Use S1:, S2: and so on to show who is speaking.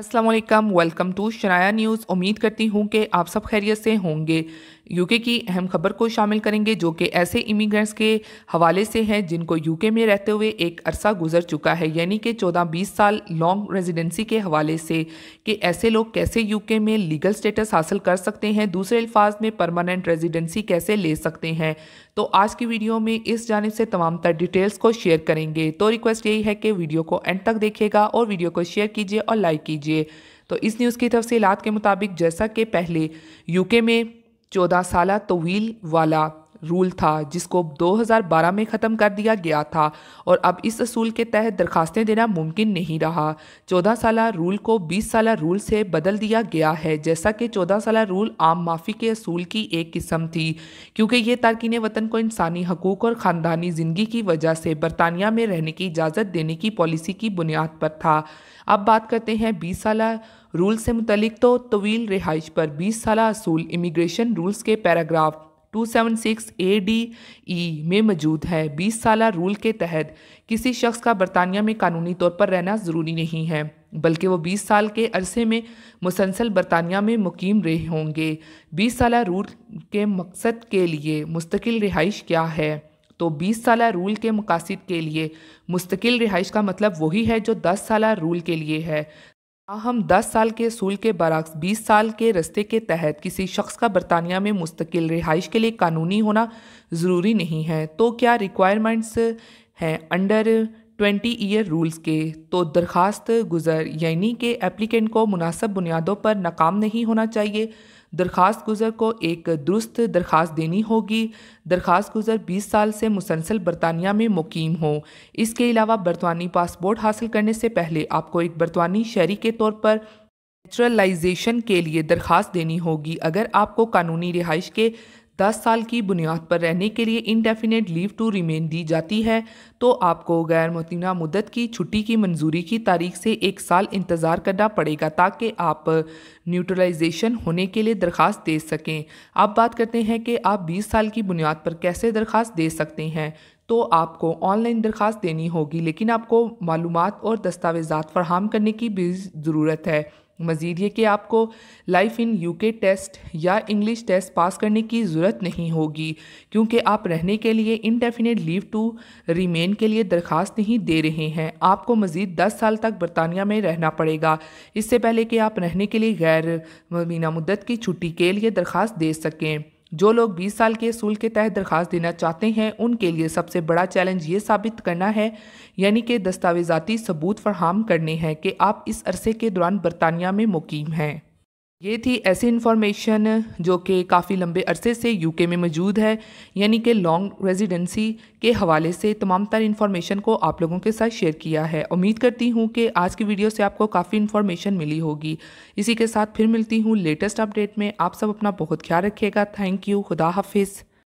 S1: Aslam welcome to शराया news उम्मीद करती हूँ कि आप सब खैरियत से होंगे यूके की अहम खबर को शामिल करेंगे जो कि ऐसे इमिग्रेंट्स के हवाले से हैं जिनको यूके में रहते हुए एक अरसा गुजर चुका है यानी कि 14-20 साल लॉन्ग रेजिडेंसी के हवाले से कि ऐसे लोग कैसे यूके में लीगल स्टेटस हासिल कर सकते हैं दूसरे अल्फाज में परमानेंट रेजिडेंसी कैसे ले सकते हैं तो आज की वीडियो में इस जानब से तमाम तर डिटेल्स को शेयर करेंगे तो रिक्वेस्ट यही है कि वीडियो को एंड तक देखेगा और वीडियो को शेयर कीजिए और लाइक कीजिए तो इस न्यूज़ की तफसीत के मुताबिक जैसा कि पहले यूके में चौदह साल तवील वाला रूल था जिसको 2012 में ख़त्म कर दिया गया था और अब इस असूल के तहत दरखास्तें देना मुमकिन नहीं रहा 14 साल रूल को 20 साल रूल से बदल दिया गया है जैसा कि 14 साल रूल आम माफ़ी के असूल की एक किस्म थी क्योंकि ये तारकिन वतन को इंसानी हकूक़ और ख़ानदानी ज़िंदगी की वजह से बरतानिया में रहने की इजाज़त देने की पॉलिसी की बुनियाद पर था अब बात करते हैं बीस साल रूल से मुतलिक तो तवील रिहाइश पर बीस साल असूल इमिग्रेशन रूल्स के पैराग्राफ 276 एडीई में मौजूद है 20 साल रूल के तहत किसी शख्स का बरतानिया में कानूनी तौर पर रहना ज़रूरी नहीं है बल्कि वो 20 साल के अरसे में मुसलसल बरतानिया में मुकीम रहे होंगे 20 साल रूल के मकसद के लिए मुस्तकिल रिहाइश क्या है तो 20 साल रूल के मकासद के लिए मुस्तकिल रिहाइश का मतलब वही है जो 10 साल रूल के लिए है हम 10 साल के असूल के बरक्स 20 साल के रस्ते के तहत किसी शख्स का बरतानिया में मुस्तकिल रिहाइश के लिए कानूनी होना ज़रूरी नहीं है तो क्या रिक्वायरमेंट्स हैं अंडर ट्वेंटी ईयर रूल्स के तो दरख्वास्त गुज़र यानी कि एप्लीकेंट को मुनासब बुनियादों पर नाकाम नहीं होना चाहिए दरख्वास्त गुज़र को एक दुरुस्त दरख्वास्त देनी होगी दरख्वास्त गुज़र बीस साल से मुसलसल बरतानिया में मुकीम हो इसके अलावा बरतवानी पासपोर्ट हासिल करने से पहले आपको एक बरतवानी शहरी के तौर पर नेचुरलाइजेशन के लिए दरख्वास्त देनी होगी अगर आपको कानूनी रिहाइश के दस साल की बुनियाद पर रहने के लिए इनडेफिनेट लीव टू रिमेन दी जाती है तो आपको गैर मुतना मुदत की छुट्टी की मंजूरी की तारीख से एक साल इंतज़ार करना पड़ेगा ताकि आप न्यूट्रलाइजेशन होने के लिए दरख्वास्त दे सकें अब बात करते हैं कि आप बीस साल की बुनियाद पर कैसे दरख्वास्त दे सकते हैं तो आपको ऑनलाइन दरख्वास्त देनी होगी लेकिन आपको मालूम और दस्तावेज़ा फराहम करने की भी ज़रूरत है मज़ीद ये कि आपको लाइफ इन यूके टेस्ट या इंग्लिश टेस्ट पास करने की ज़रूरत नहीं होगी क्योंकि आप रहने के लिए इनडेफिनेट लीव टू रिमेन के लिए दरख्वास्त नहीं दे रहे हैं आपको मज़ीद दस साल तक बरतानिया में रहना पड़ेगा इससे पहले कि आप रहने के लिए गैर मुबीना मुद्दत की छुट्टी के लिए दरख्वास्त दे सकें जो लोग 20 साल के असूल के तहत दरख्वास्त देना चाहते हैं उनके लिए सबसे बड़ा चैलेंज ये साबित करना है यानी कि दस्तावेजाती सबूत फराहम करने हैं कि आप इस अरसे के दौरान बरतानिया में मुकीम हैं ये थी ऐसी इन्फॉर्मेशन जो कि काफ़ी लंबे अरसे से यूके में मौजूद है यानी कि लॉन्ग रेजिडेंसी के हवाले से तमाम तर इन्फॉर्मेशन को आप लोगों के साथ शेयर किया है उम्मीद करती हूँ कि आज की वीडियो से आपको काफ़ी इन्फॉर्मेशन मिली होगी इसी के साथ फिर मिलती हूँ लेटेस्ट अपडेट में आप सब अपना बहुत ख्याल रखिएगा थैंक यू खुदा हाफिज़